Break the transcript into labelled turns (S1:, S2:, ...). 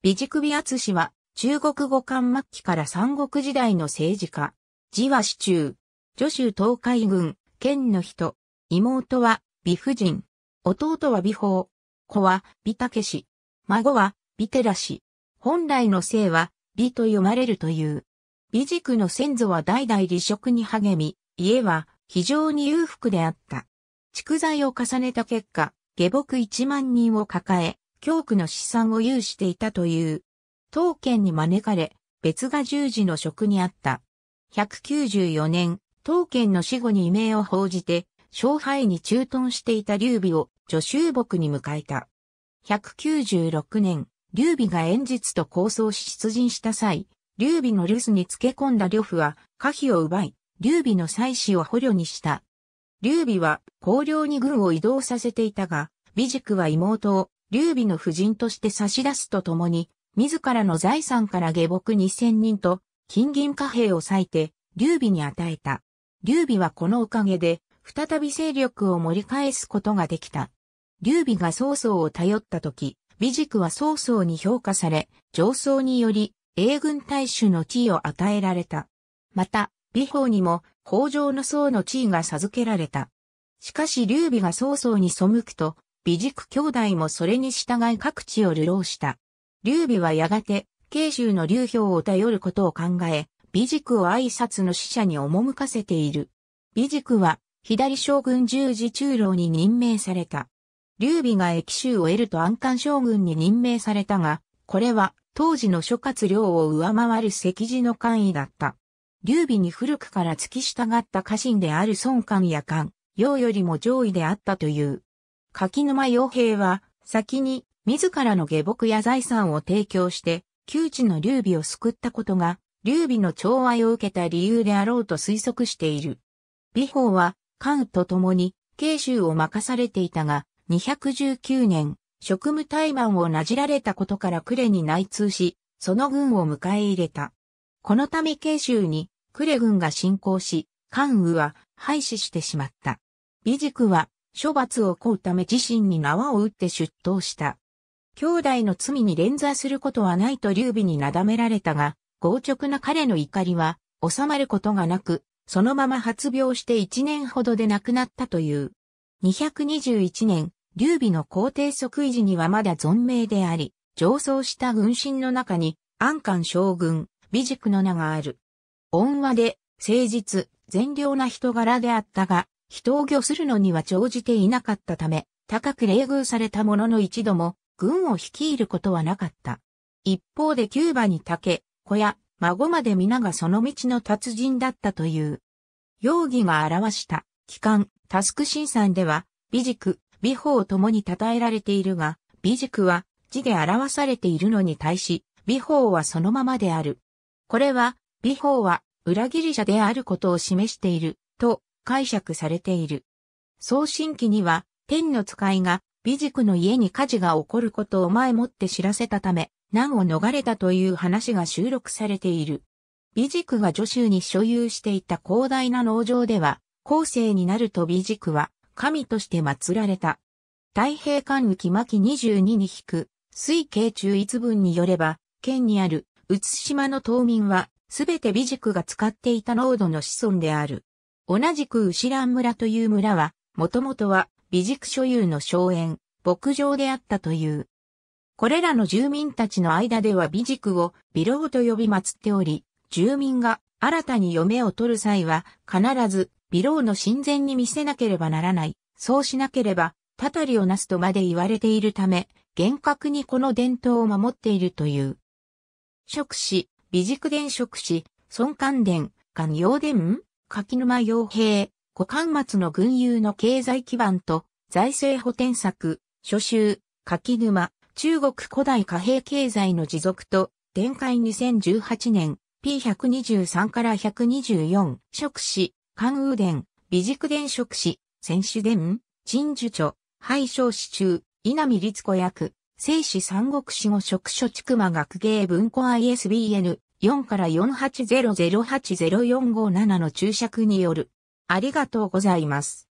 S1: 美熟美厚氏は、中国語漢末期から三国時代の政治家。字は市中。女州東海郡、県の人。妹は、美夫人。弟は美法。子は、美武氏。孫は、美寺氏。本来の姓は、美と読まれるという。美塾の先祖は代々離職に励み、家は非常に裕福であった。蓄財を重ねた結果、下僕1万人を抱え、教区の資産を有していたという。当県に招かれ、別が十字の職にあった。194年、当県の死後に異名を報じて、勝敗に駐屯していた劉備を助手牧に迎えた。196年、劉備が演術と構想し出陣した際、劉備の留守につけ込んだ呂布は、可否を奪い、劉備の妻子を捕虜にした。劉備は、高陵に軍を移動させていたが、美塾は妹を劉備の夫人として差し出すとともに、自らの財産から下僕2000人と、金銀貨幣を割いて、劉備に与えた。劉備はこのおかげで、再び勢力を盛り返すことができた。劉備が曹操を頼った時、美塾は曹操に評価され、上層により、英軍大衆の地位を与えられた。また、美法にも、北条の僧の地位が授けられた。しかし劉備が曹操に背くと、備塾兄弟もそれに従い各地を流浪した。劉備はやがて、慶州の劉氷を頼ることを考え、美塾を挨拶の使者に赴かせている。美塾は、左将軍十字中郎に任命された。劉備が益州を得ると安官将軍に任命されたが、これは当時の諸葛亮を上回る石字の官位だった。劉備に古くから付き従った家臣である孫官や官、楊よりも上位であったという。柿沼洋平は、先に自らの下僕や財産を提供して、窮地の劉備を救ったことが、劉備の寵愛を受けた理由であろうと推測している。美宝は、関と共に、慶州を任されていたが、219年、職務怠慢をなじられたことから呉に内通し、その軍を迎え入れた。このため慶州に呉軍が侵攻し、関羽は廃止してしまった。美塾は処罰を請うため自身に縄を打って出頭した。兄弟の罪に連座することはないと劉備になだめられたが、強直な彼の怒りは収まることがなく、そのまま発病して1年ほどで亡くなったという。221年、劉備の皇帝即位時にはまだ存命であり、上層した軍神の中に、安官将軍、美塾の名がある。恩和で、誠実、善良な人柄であったが、人を御するのには長じていなかったため、高く冷遇されたものの一度も、軍を率いることはなかった。一方でキューバに竹、子や孫まで皆がその道の達人だったという。容疑が表した機関、タスク審査では、美塾、美法ともに称えられているが、美塾は字で表されているのに対し、美法はそのままである。これは、美法は裏切り者であることを示している解釈されている。送信機には、天の使いが、美塾の家に火事が起こることを前もって知らせたため、難を逃れたという話が収録されている。美塾が助手に所有していた広大な農場では、後世になると美塾は、神として祀られた。太平間浮巻22に引く、水系中一文によれば、県にある、うつ島の島民は、すべて美塾が使っていた濃度の子孫である。同じく牛蘭村という村は、もともとは美塾所有の荘園、牧場であったという。これらの住民たちの間では美塾を美老と呼び祀っており、住民が新たに嫁を取る際は必ず美老の神前に見せなければならない。そうしなければ、たたりをなすとまで言われているため、厳格にこの伝統を守っているという。職師、美塾伝職師、孫関伝、官陽伝柿沼洋平、五巻末の群雄の経済基盤と財政補填策、初秋、柿沼、中国古代貨幣経済の持続と、展開2018年、P123 から124、職詞、関羽伝、美塾伝職詞、選手伝、陳樹著、廃少詞中、稲見律子役、聖史三国志語職書畜間学芸文庫 ISBN 4から480080457の注釈による。ありがとうございます。